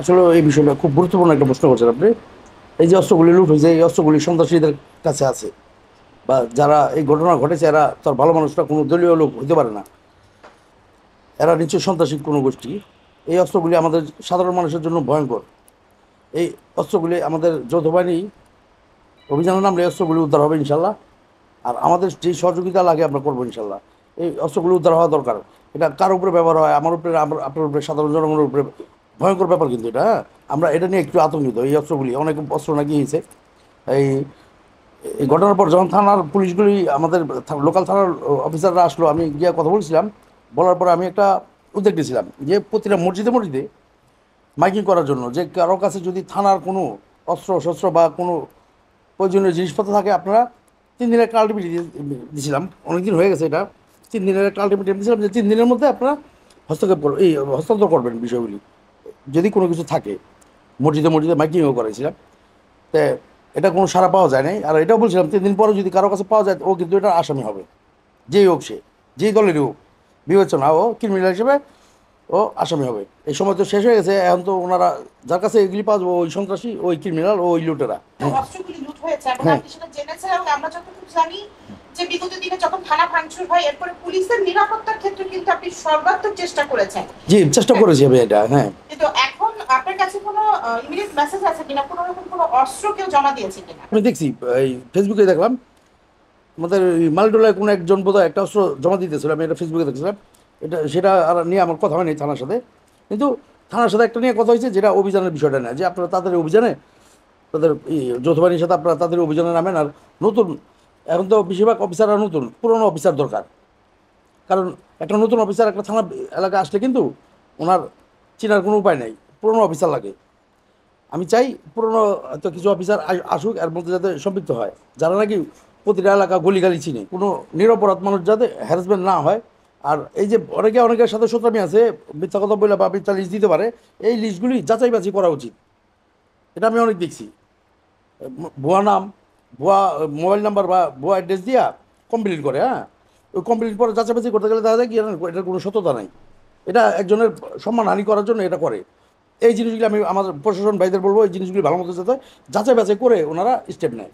আসলে এই বিষয়টা খুব গুরুত্বপূর্ণ একটা প্রশ্ন করছেন আপনি এই যে অস্ত্রগুলি লুট হয়েছে এই অস্ত্রগুলি সন্ত্রাসীদের কাছে আছে বা যারা এই ঘটনা ঘটেছে এরা তার ভালো মানুষরা কোনো দলীয় লোক হতে পারে না এরা নিশ্চয় সন্ত্রাসী কোনো গোষ্ঠী এই অস্ত্রগুলি আমাদের সাধারণ মানুষের জন্য ভয়ঙ্কর এই অস্ত্রগুলি আমাদের যৌথ বাহিনী অভিযানের নামলে এই অস্ত্রগুলি উদ্ধার হবে ইনশাল্লাহ আর আমাদের যে সহযোগিতা লাগে আমরা করবো ইনশাল্লাহ এই অস্ত্রগুলি উদ্ধার হওয়া দরকার এটা কার উপরে ব্যবহার হয় আমার উপরে আপনার উপরে সাধারণ জনগণের উপরে ভয়ঙ্কর ব্যাপার কিন্তু এটা হ্যাঁ? আমরা এটা নিয়ে একটু আতঙ্কিত এই অস্ত্রগুলি অনেক অস্ত্র নাকি হয়েছে এই এই ঘটনার পর যখন থানার পুলিশগুলি আমাদের লোকাল থানার অফিসাররা আসলো আমি গিয়ে কথা বলছিলাম বলার পর আমি একটা উদ্যোগ নিয়েছিলাম যে প্রতিটা মসজিদে মসজিদে মাইকিং করার জন্য যে কারোর কাছে যদি থানার কোনো অস্ত্র শস্ত্র বা কোনো প্রয়োজনীয় জিনিসপত্র থাকে আপনারা তিন দিনের একটা আলটিমেটিভ দিয়েছিলাম অনেকদিন হয়ে গেছে এটা তিন দিনের একটা আলটিমেটিভ দিয়েছিলাম যে তিন দিনের মধ্যে আপনারা হস্তক্ষেপ করবেন এই হস্তান্তর করবেন বিষয়গুলি যদি কোনো কিছু থাকে মসজিদে মসজিদে মাইকিংও করেছিলাম তো এটা কোনো সারা পাওয়া যায় নাই আর এটাও বলছিলাম তিন দিন পরে যদি কারো কাছে পাওয়া যায় ও কিন্তু এটা আসামি হবে যেই হোক সে যেই দলেরই হোক বিবেচনা ও ক্রিমিনাল হিসেবে ও আসামি হবে এই সময় তো শেষ হয়ে গেছে এখন তো ওনারা যার কাছে এগুলি পাওয়া যাবে ওই সন্ত্রাসী ওই ক্রিমিনাল ওই লুটেরা হ্যাঁ। যে জি চেষ্টা করেছি আমি এটা হ্যাঁ ইমিডিয়েট মেসেজ আছে কিনা কোনো রকম কোনো অস্ত্র কেউ জমা দিয়েছে কিনা আমি দেখছি এই ফেসবুকে দেখলাম আমাদের মালডোলায় কোনো একজন বোধ একটা অস্ত্র জমা দিতেছিল আমি এটা ফেসবুকে দেখছিলাম এটা সেটা আর নিয়ে আমার কথা হয়নি থানার সাথে কিন্তু থানার সাথে একটা নিয়ে কথা হয়েছে যেটা অভিযানের বিষয়টা না যে আপনারা তাদের অভিযানে তাদের যৌথ বাহিনীর সাথে আপনারা তাদের অভিযানে নামেন আর নতুন এখন তো বেশিরভাগ অফিসাররা নতুন পুরনো অফিসার দরকার কারণ একটা নতুন অফিসার একটা থানা এলাকা আসলে কিন্তু ওনার চেনার কোনো উপায় নেই পুরনো অফিসার লাগে আমি চাই পুরনো হয়তো কিছু অফিসার আসুক এর মধ্যে যাতে সম্পৃক্ত হয় যারা নাকি প্রতিটা এলাকা গলিগালি চিনে কোনো নিরপরাধ মানুষ যাতে হ্যারাসমেন্ট না হয় আর এই যে অনেকে অনেকের সাথে সত্রামি আছে মিথ্যা কথা বলে বা মিথ্যা লিস্ট দিতে পারে এই লিস্টগুলি যাচাই বাছি করা উচিত এটা আমি অনেক দেখছি ভুয়া নাম ভুয়া মোবাইল নাম্বার বা ভুয়া অ্যাড্রেস দিয়া কমপ্লিট করে হ্যাঁ ওই কমপ্লিট পরে যাচাই বাছি করতে গেলে দেখা যায় কি এটার কোনো সততা নাই এটা একজনের সম্মানহানি করার জন্য এটা করে এই জিনিসগুলি আমি আমাদের প্রশাসন ভাইদের বলবো এই জিনিসগুলি ভালো মতো যাতে যাচাই বাছাই করে ওনারা স্টেপ নেয়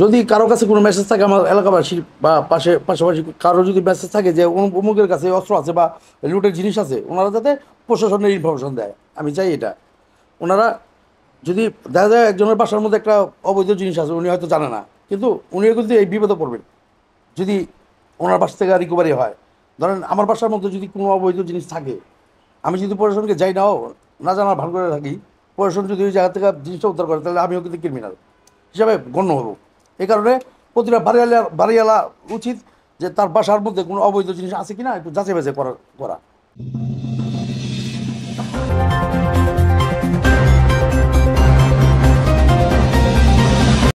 যদি কারো কাছে কোনো মেসেজ থাকে আমার এলাকাবাসীর বা পাশে পাশাপাশি কারো যদি মেসেজ থাকে যে অমুকের কাছে অস্ত্র আছে বা লুটের জিনিস আছে ওনারা যাতে প্রশাসনের ইনফরমেশন দেয় আমি চাই এটা ওনারা যদি দেখা যায় একজনের বাসার মধ্যে একটা অবৈধ জিনিস আছে উনি হয়তো জানে না কিন্তু উনিও কিন্তু এই বিপদে পড়বেন যদি ওনার বাসা থেকে রিকভারি হয় ধরেন আমার বাসার মধ্যে যদি কোনো অবৈধ জিনিস থাকে আমি যদি প্রশাসনকে যাই নাও না জানার ভান করে থাকি প্রশাসন যদি ওই জায়গা থেকে জিনিসটা উদ্ধার করে তাহলে আমিও কিন্তু ক্রিমিনাল হিসাবে গণ্য হব এই কারণে প্রতিটা বাড়িয়ালা বাড়িয়ালা উচিত যে তার বাসার মধ্যে কোনো অবৈধ জিনিস আছে কি না একটু যাচাই বাছাই করা করা